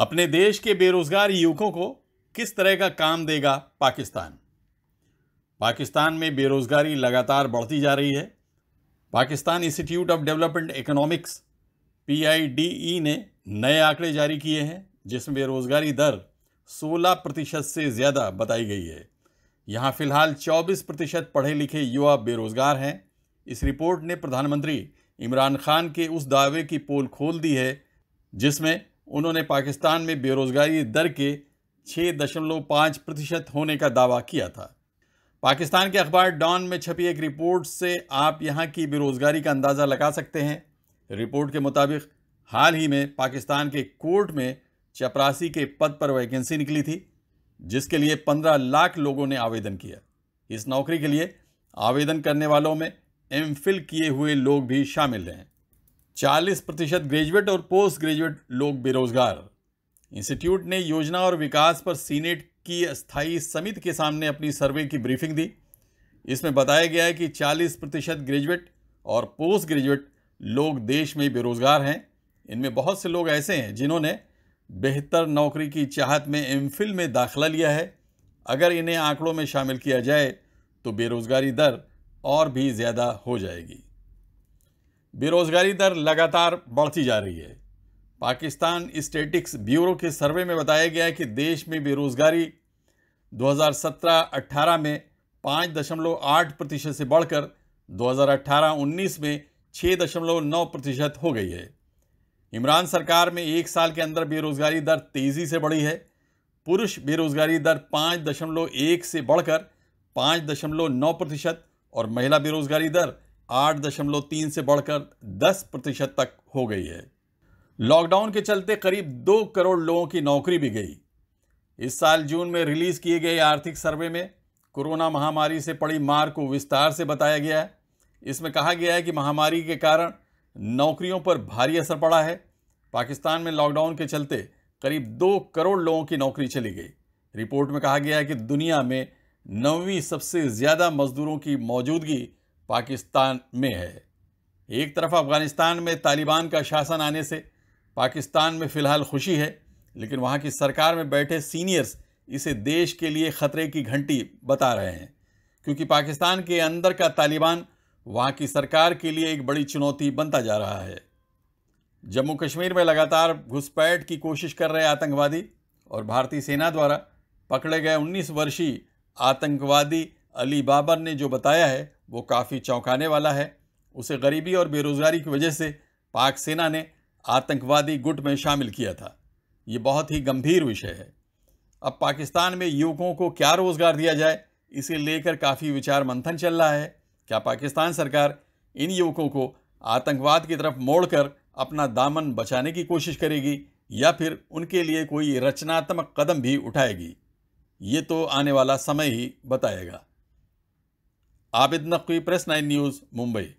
अपने देश के बेरोजगार युवकों को किस तरह का काम देगा पाकिस्तान पाकिस्तान में बेरोजगारी लगातार बढ़ती जा रही है Pakistan Institute of Development Economics PIDE ने नए आंकड़े जारी किए हैं जिसमें बेरोजगारी दर 16 प्रतिशत से ज़्यादा बताई गई है यहाँ फिलहाल 24 प्रतिशत पढ़े लिखे युवा बेरोजगार हैं इस रिपोर्ट ने प्रधानमंत्री इमरान खान के उस दावे की पोल खोल दी है जिसमें उन्होंने पाकिस्तान में बेरोज़गारी दर के छः दशमलव पाँच प्रतिशत होने का दावा किया था पाकिस्तान के अखबार डॉन में छपी एक रिपोर्ट से आप यहाँ की बेरोज़गारी का अंदाज़ा लगा सकते हैं रिपोर्ट के मुताबिक हाल ही में पाकिस्तान के कोर्ट में चपरासी के पद पर वैकेंसी निकली थी जिसके लिए पंद्रह लाख लोगों ने आवेदन किया इस नौकरी के लिए आवेदन करने वालों में एम किए हुए लोग भी शामिल हैं 40 प्रतिशत ग्रेजुएट और पोस्ट ग्रेजुएट लोग बेरोजगार इंस्टीट्यूट ने योजना और विकास पर सीनेट की स्थायी समिति के सामने अपनी सर्वे की ब्रीफिंग दी इसमें बताया गया है कि 40 प्रतिशत ग्रेजुएट और पोस्ट ग्रेजुएट लोग देश में बेरोजगार हैं इनमें बहुत से लोग ऐसे हैं जिन्होंने बेहतर नौकरी की चाहत में एम में दाखिला लिया है अगर इन्हें आंकड़ों में शामिल किया जाए तो बेरोज़गारी दर और भी ज़्यादा हो जाएगी बेरोजगारी दर लगातार बढ़ती जा रही है पाकिस्तान स्टेटिक्स ब्यूरो के सर्वे में बताया गया है कि देश में बेरोजगारी 2017-18 में 5.8 प्रतिशत से बढ़कर 2018-19 में 6.9 प्रतिशत हो गई है इमरान सरकार में एक साल के अंदर बेरोजगारी दर तेज़ी से बढ़ी है पुरुष बेरोजगारी दर 5.1 से बढ़कर 5.9 प्रतिशत और महिला बेरोजगारी दर आठ दशमलव तीन से बढ़कर दस प्रतिशत तक हो गई है लॉकडाउन के चलते करीब दो करोड़ लोगों की नौकरी भी गई इस साल जून में रिलीज़ किए गए आर्थिक सर्वे में कोरोना महामारी से पड़ी मार को विस्तार से बताया गया है इसमें कहा गया है कि महामारी के कारण नौकरियों पर भारी असर पड़ा है पाकिस्तान में लॉकडाउन के चलते करीब दो करोड़ लोगों की नौकरी चली गई रिपोर्ट में कहा गया है कि दुनिया में नौवीं सबसे ज़्यादा मजदूरों की मौजूदगी पाकिस्तान में है एक तरफ अफ़गानिस्तान में तालिबान का शासन आने से पाकिस्तान में फ़िलहाल खुशी है लेकिन वहाँ की सरकार में बैठे सीनियर्स इसे देश के लिए ख़तरे की घंटी बता रहे हैं क्योंकि पाकिस्तान के अंदर का तालिबान वहाँ की सरकार के लिए एक बड़ी चुनौती बनता जा रहा है जम्मू कश्मीर में लगातार घुसपैठ की कोशिश कर रहे आतंकवादी और भारतीय सेना द्वारा पकड़े गए 19 वर्षीय आतंकवादी अली बाबर ने जो बताया है वो काफ़ी चौंकाने वाला है उसे गरीबी और बेरोज़गारी की वजह से पाक सेना ने आतंकवादी गुट में शामिल किया था ये बहुत ही गंभीर विषय है अब पाकिस्तान में युवकों को क्या रोज़गार दिया जाए इसे लेकर काफ़ी विचार मंथन चल रहा है क्या पाकिस्तान सरकार इन युवकों को आतंकवाद की तरफ मोड़कर अपना दामन बचाने की कोशिश करेगी या फिर उनके लिए कोई रचनात्मक कदम भी उठाएगी ये तो आने वाला समय ही बताएगा Abid Naqvi press nine news Mumbai